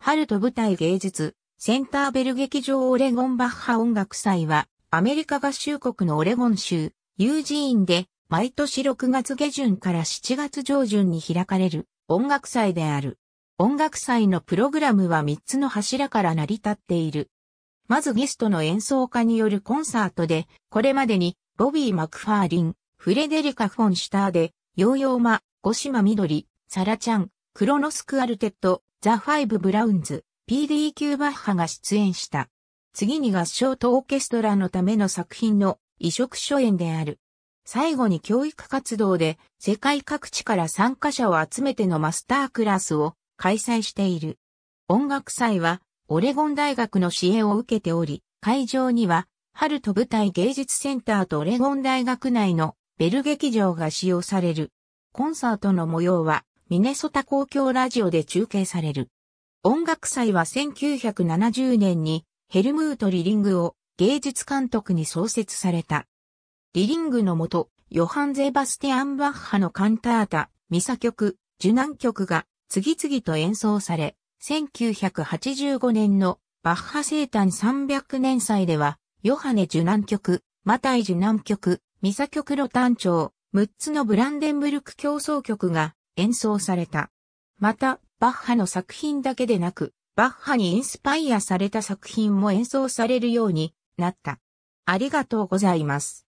春と舞台芸術、センターベル劇場オレゴンバッハ音楽祭は、アメリカ合衆国のオレゴン州、ユージーンで、毎年6月下旬から7月上旬に開かれる音楽祭である。音楽祭のプログラムは3つの柱から成り立っている。まずゲストの演奏家によるコンサートで、これまでにボビー・マクファーリン、フレデリカ・フォン・シュターで、ヨーヨーマ、ゴシマ・ミドリ、サラちゃん、クロノスク・アルテット、ザ・ファイブ・ブラウンズ、PDQ バッハが出演した。次に合唱とオーケストラのための作品の移植初演である。最後に教育活動で世界各地から参加者を集めてのマスタークラスを開催している。音楽祭はオレゴン大学の支援を受けており、会場には春と舞台芸術センターとオレゴン大学内のベル劇場が使用される。コンサートの模様はミネソタ公共ラジオで中継される。音楽祭は1970年にヘルムート・リリングを芸術監督に創設された。リリングのもと、ヨハン・ゼバスティアン・バッハのカンタータ、ミサ曲、受難曲が次々と演奏され、1985年のバッハ生誕300年祭では、ヨハネ受難曲、マタイ受難曲、ミサ曲ロタン調、6つのブランデンブルク競争曲が演奏された。また、バッハの作品だけでなく、バッハにインスパイアされた作品も演奏されるようになった。ありがとうございます。